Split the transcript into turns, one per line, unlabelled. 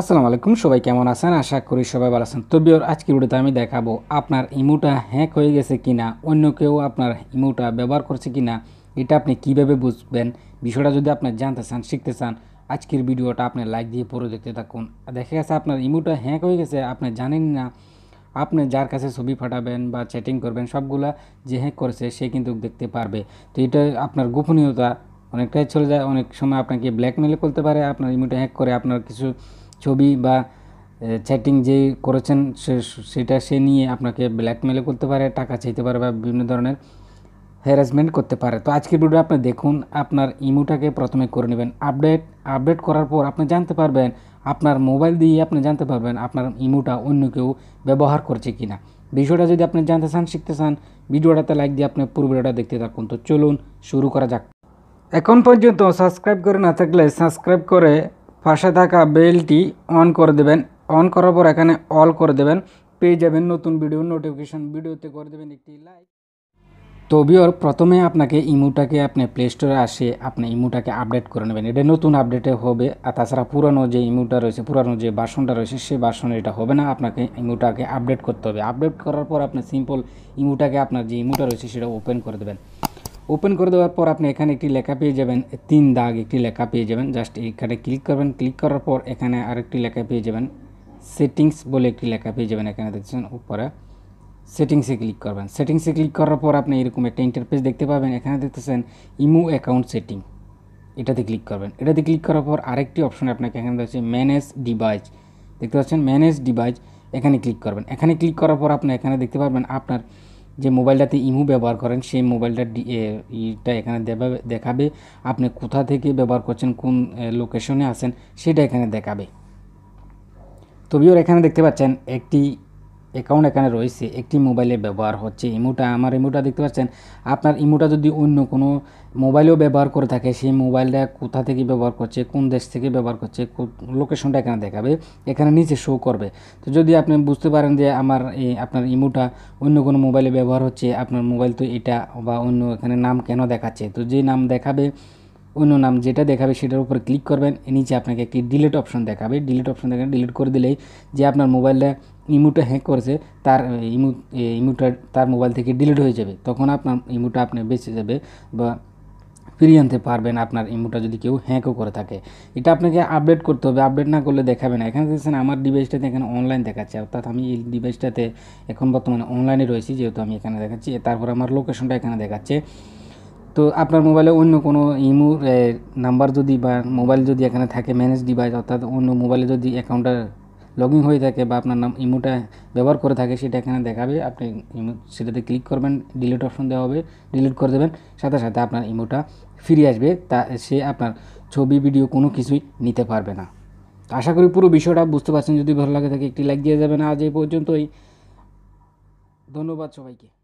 আসসালামু আলাইকুম সবাই কেমন আছেন আশা করি সবাই ভালো আছেন তো বিওর আজকের ভিডিওতে আমি দেখাবো আপনার ইমোটা হ্যাক হয়ে গেছে কিনা অন্য কেউ আপনার ইমোটা ব্যবহার করছে কিনা এটা আপনি কিভাবে বুঝবেন বিষয়টা যদি আপনি জানতে চান শিখতে চান আজকের ভিডিওটা আপনি লাইক দিয়ে পরে দেখতে থাকুন দেখা গেছে আপনার ইমোটা হ্যাক হয়ে গেছে আপনি জানেন না আপনি যার কাছে ছবি পাঠাবেন বা চ্যাটিং করবেন সবগুলা যে হ্যাক করেছে সে কিন্তু দেখতে পারবে তো এটা আপনার গোপনীয়তা অনেকটাই চলে যায় অনেক সময় আপনাকে ব্ল্যাকমেল করতে পারে আপনার ইমোটা হ্যাক করে আপনার কিছু ছবি বা চ্যাটিং যে করেছেন সে সেটা সে নিয়ে আপনাকে ব্ল্যাকমেলে করতে পারে টাকা চাইতে পারে বা বিভিন্ন ধরনের হ্যারাসমেন্ট করতে পারে তো আজকের ভিডিও আপনি দেখুন আপনার ইমোটাকে প্রথমে করে নেবেন আপডেট আপডেট করার পর আপনি জানতে পারবেন আপনার মোবাইল দিয়ে আপনি জানতে পারবেন আপনার ইমোটা অন্য কেউ ব্যবহার করছে কি না বিষয়টা যদি আপনি জানতে চান শিখতে চান ভিডিওটাতে লাইক দিয়ে আপনি পুরো ভিডিওটা দেখতে থাকুন তো চলুন শুরু করা যাক এখন পর্যন্ত সাবস্ক্রাইব করে না থাকলে সাবস্ক্রাইব করে পাশে থাকা বেলটি অন করে দেবেন অন করার পর এখানে অল করে দেবেন পেয়ে যাবেন নতুন ভিডিও নোটিফিকেশন ভিডিওতে করে দেবেন একটি লাইক তো বিওর প্রথমে আপনাকে ইমুটাকে আপনি প্লে স্টোরে আসে আপনি ইমুটাকে আপডেট করে নেবেন এটা নতুন আপডেটে হবে আর তাছাড়া পুরানো যে ইমুটা রয়েছে পুরানো যে বাসনটা রয়েছে সেই বাসনে এটা হবে না আপনাকে ইমুটাকে আপডেট করতে হবে আপডেট করার পর আপনি সিম্পল ইমুটাকে আপনার যে ইমুটা রয়েছে সেটা ওপেন করে দেবেন ওপেন করে দেওয়ার পর আপনি এখানে একটি লেখা পেয়ে যাবেন তিন দাগ একটি লেখা পেয়ে যাবেন জাস্ট এখানে ক্লিক করবেন ক্লিক করার পর এখানে আরেকটি লেখা পেয়ে যাবেন সেটিংস বলে একটি লেখা পেয়ে যাবেন এখানে দেখছেন উপরে সেটিংসে ক্লিক করবেন সেটিংসে ক্লিক করার পর আপনি এরকম একটা ইন্টারফেস দেখতে পাবেন এখানে দেখতেছেন ইমো অ্যাকাউন্ট সেটিং এটাতে ক্লিক করবেন এটাতে ক্লিক করার পর আরেকটি অপশন আপনাকে এখানে দেখছে ম্যানেজ ডিভাইস দেখতে পাচ্ছেন ম্যানেজ ডিভাইস এখানে ক্লিক করবেন এখানে ক্লিক করার পর আপনি এখানে দেখতে পারবেন আপনার যে মোবাইলটাতে ইমু ব্যবহার করেন সেই মোবাইলটা ইটা এখানে দেখাবে আপনি কোথা থেকে ব্যবহার করছেন কোন লোকেশনে আছেন সেটা এখানে দেখাবে তো এখানে দেখতে পাচ্ছেন একটি অ্যাকাউন্ট এখানে রয়েছে একটি মোবাইলে ব্যবহার হচ্ছে ইমোটা আমার ইমোটা দেখতে পাচ্ছেন আপনার ইমোটা যদি অন্য কোনো মোবাইলেও ব্যবহার করে থাকে সেই মোবাইলটা কোথা থেকে ব্যবহার করছে কোন দেশ থেকে ব্যবহার করছে লোকেশনটা এখানে দেখাবে এখানে নিচে শো করবে তো যদি আপনি বুঝতে পারেন যে আমার এই আপনার ইমোটা অন্য কোনো মোবাইলে ব্যবহার হচ্ছে আপনার মোবাইল তো এটা বা অন্য এখানে নাম কেন দেখাচ্ছে তো যে নাম দেখাবে অন্য নাম যেটা দেখাবে সেটার উপর ক্লিক করবেন নিচে আপনাকে একটি ডিলিট অপশন দেখাবে ডিলিট অপশন দেখেন ডিলিট করে দিলেই যে আপনার মোবাইলটা ইমুটা হ্যাক করেছে তার ইমু ইমুটা তার মোবাইল থেকে ডিলিট হয়ে যাবে তখন আপনার ইমুটা আপনি বেঁচে যাবে বা ফিরিয়ে আনতে পারবেন আপনার ইমুটা যদি কেউ হ্যাকও করে থাকে এটা আপনাকে আপডেট করতে হবে আপডেট না করলে দেখাবে না এখানে দেখছেন আমার ডিভাইসটাতে এখানে অনলাইন দেখাচ্ছে অর্থাৎ আমি এই ডিভাইসটাতে এখন বর্তমানে অনলাইনে রয়েছি যেহেতু আমি এখানে দেখাচ্ছি তারপর আমার লোকেশনটা এখানে দেখাচ্ছে তো আপনার মোবাইলে অন্য কোনো ইমো নাম্বার যদি বা মোবাইল যদি এখানে থাকে ম্যানেজ ডিভাইস অর্থাৎ অন্য মোবাইলে যদি অ্যাকাউন্টটা লগ ইন হয়ে থাকে বা আপনার নাম ইমোটা ব্যবহার করে থাকে সেটা এখানে দেখাবে আপনি ইমো সেটাতে ক্লিক করবেন ডিলিট অপশন দেওয়া হবে ডিলিট করে দেবেন সাথে সাথে আপনার ইমোটা ফিরে আসবে তা সে আপনার ছবি ভিডিও কোনো কিছুই নিতে পারবে না তো আশা করি পুরো বিষয়টা বুঝতে পারছেন যদি ভালো লাগে থাকে একটি লাইক দিয়ে যাবেন আজ এই পর্যন্তই ধন্যবাদ সবাইকে